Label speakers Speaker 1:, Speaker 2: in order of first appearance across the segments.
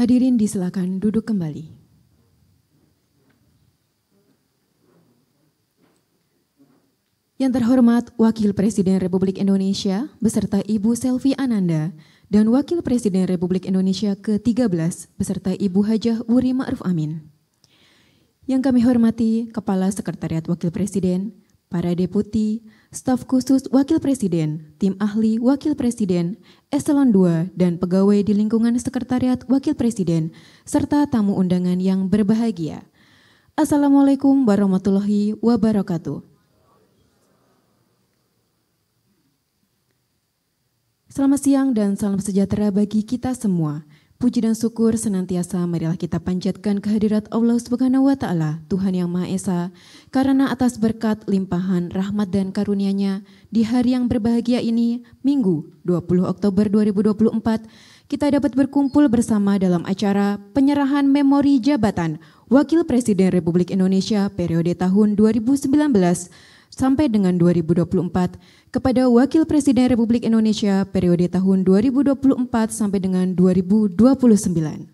Speaker 1: Hadirin disilakan duduk kembali. Yang terhormat Wakil Presiden Republik Indonesia beserta Ibu Selvi Ananda dan Wakil Presiden Republik Indonesia ke-13 beserta Ibu Hajah Wuri Ma'ruf Amin. Yang kami hormati Kepala Sekretariat Wakil Presiden, para deputi, staf khusus Wakil Presiden, tim ahli Wakil Presiden, eselon 2 dan pegawai di lingkungan Sekretariat Wakil Presiden, serta tamu undangan yang berbahagia. Assalamualaikum warahmatullahi wabarakatuh. Selamat siang dan salam sejahtera bagi kita semua. Puji dan syukur senantiasa marilah kita panjatkan kehadirat Allah Subhanahu wa taala, Tuhan yang Maha Esa, karena atas berkat limpahan rahmat dan karunia-Nya di hari yang berbahagia ini, Minggu, 20 Oktober 2024, kita dapat berkumpul bersama dalam acara penyerahan memori jabatan Wakil Presiden Republik Indonesia periode tahun 2019 sampai dengan 2024 kepada Wakil Presiden Republik Indonesia periode tahun 2024 sampai dengan 2029.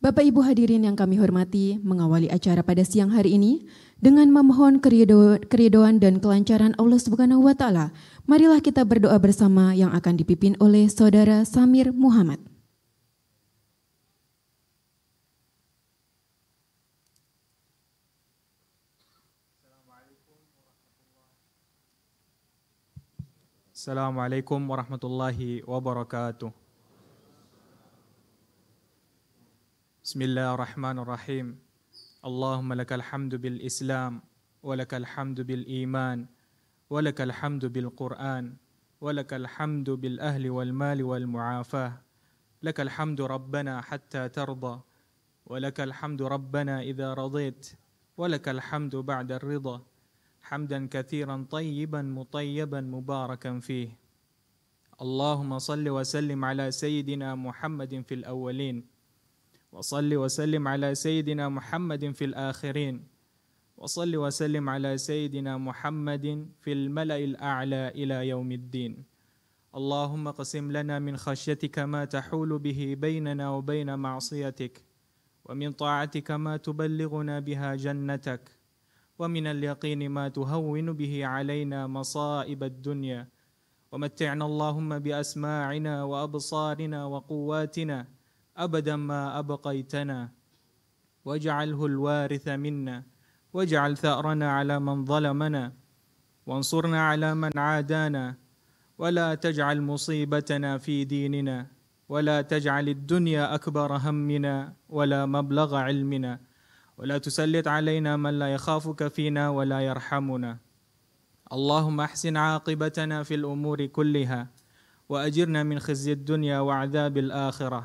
Speaker 1: Bapak Ibu hadirin yang kami hormati, mengawali acara pada siang hari ini dengan memohon keridoan dan kelancaran Allah Subhanahu wa taala. Marilah kita berdoa bersama yang akan dipimpin oleh Saudara Samir Muhammad.
Speaker 2: السلام عليكم ورحمة الله وبركاته بسم الله الرحمن الرحيم اللهم لك الحمد بالإسلام ولك الحمد بالإيمان ولك الحمد بالقرآن ولك الحمد بالأهل والمال والمعافاة لك الحمد ربنا حتى ترضى ولك الحمد ربنا إذا رضيت ولك الحمد بعد الرضا حمدا كثيرا طيبا مطيبا مباركا فيه اللهم صل وسلم على سيدنا محمد في الاولين وصل وسلم على سيدنا محمد في الاخرين وصل وسلم على سيدنا محمد في الملا الاعلى الى يوم الدين اللهم اقسم لنا من خشيتك ما تحول به بيننا وبين معصيتك ومن طاعتك ما تبلغنا بها جنتك ومن اليقين ما تهون به علينا مصائب الدنيا ومتعنا اللهم باسماعنا وابصارنا وقواتنا ابدا ما ابقيتنا واجعله الوارث منا واجعل ثارنا على من ظلمنا وانصرنا على من عادانا ولا تجعل مصيبتنا في ديننا ولا تجعل الدنيا اكبر همنا ولا مبلغ علمنا ولا تسلط علينا من لا يخافك فينا ولا يرحمنا اللهم احسن عاقبتنا في الامور كلها واجرنا من خزي الدنيا وعذاب الاخره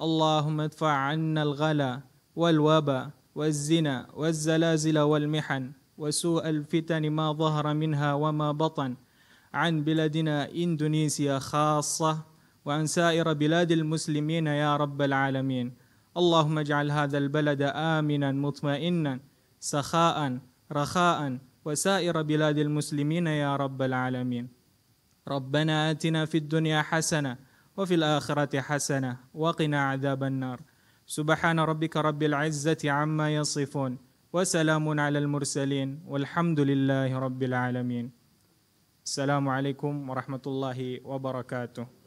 Speaker 2: اللهم ادفع عنا الغلا والوبا والزنا والزلازل والمحن وسوء الفتن ما ظهر منها وما بطن عن بلادنا اندونيسيا خاصه وعن سائر بلاد المسلمين يا رب العالمين اللهم اجعل هذا البلد امنا مطمئنا سخاء رخاء وسائر بلاد المسلمين يا رب العالمين ربنا اتنا في الدنيا حسنه وفي الاخره حسنه وقنا عذاب النار سبحان ربك رب العزه عما يصفون وسلام على المرسلين والحمد لله رب العالمين السلام عليكم ورحمه الله وبركاته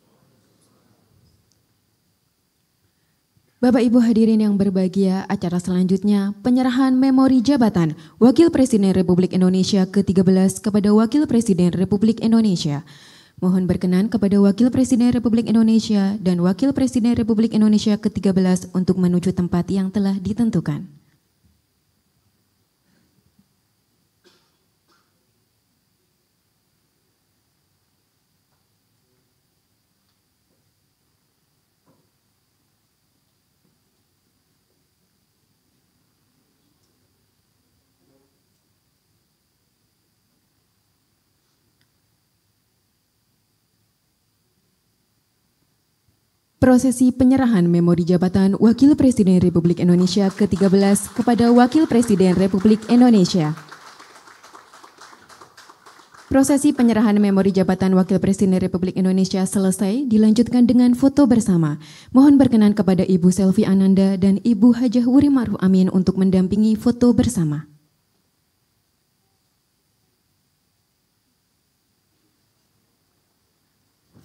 Speaker 1: Bapak Ibu hadirin yang berbahagia, acara selanjutnya penyerahan memori jabatan Wakil Presiden Republik Indonesia ke-13 kepada Wakil Presiden Republik Indonesia. Mohon berkenan kepada Wakil Presiden Republik Indonesia dan Wakil Presiden Republik Indonesia ke-13 untuk menuju tempat yang telah ditentukan. prosesi penyerahan memori jabatan Wakil Presiden Republik Indonesia ke-13 kepada Wakil Presiden Republik Indonesia. Prosesi penyerahan memori jabatan Wakil Presiden Republik Indonesia selesai dilanjutkan dengan foto bersama. Mohon berkenan kepada Ibu Selvi Ananda dan Ibu Hajah Wuri Maruf Amin untuk mendampingi foto bersama.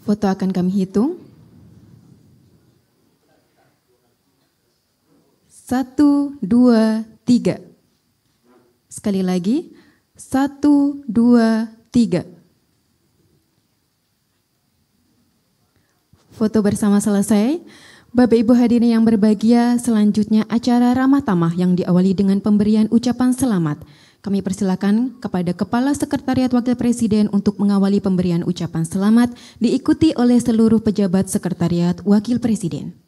Speaker 1: Foto akan kami hitung. Satu, dua, tiga. Sekali lagi. Satu, dua, tiga. Foto bersama selesai. Bapak Ibu hadirin yang berbahagia, selanjutnya acara ramah tamah yang diawali dengan pemberian ucapan selamat. Kami persilakan kepada Kepala Sekretariat Wakil Presiden untuk mengawali pemberian ucapan selamat diikuti oleh seluruh pejabat Sekretariat Wakil Presiden.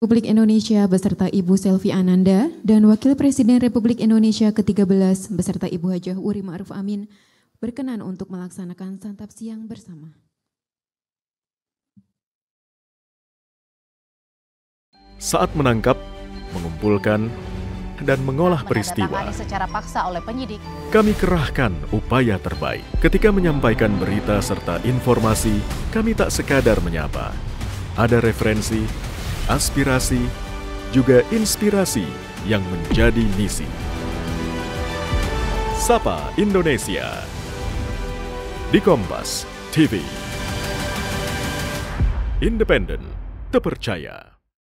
Speaker 2: Republik Indonesia beserta Ibu Selvi
Speaker 1: Ananda dan Wakil Presiden Republik Indonesia ke-13 beserta Ibu Hajah Uri Ma'ruf Amin berkenan untuk melaksanakan santap siang bersama.
Speaker 2: Saat menangkap, mengumpulkan, dan mengolah peristiwa. Kami kerahkan upaya terbaik. Ketika menyampaikan berita serta informasi, kami tak sekadar menyapa. Ada referensi, aspirasi, juga inspirasi yang menjadi misi. Sapa Indonesia di Kompas TV. Independen, terpercaya.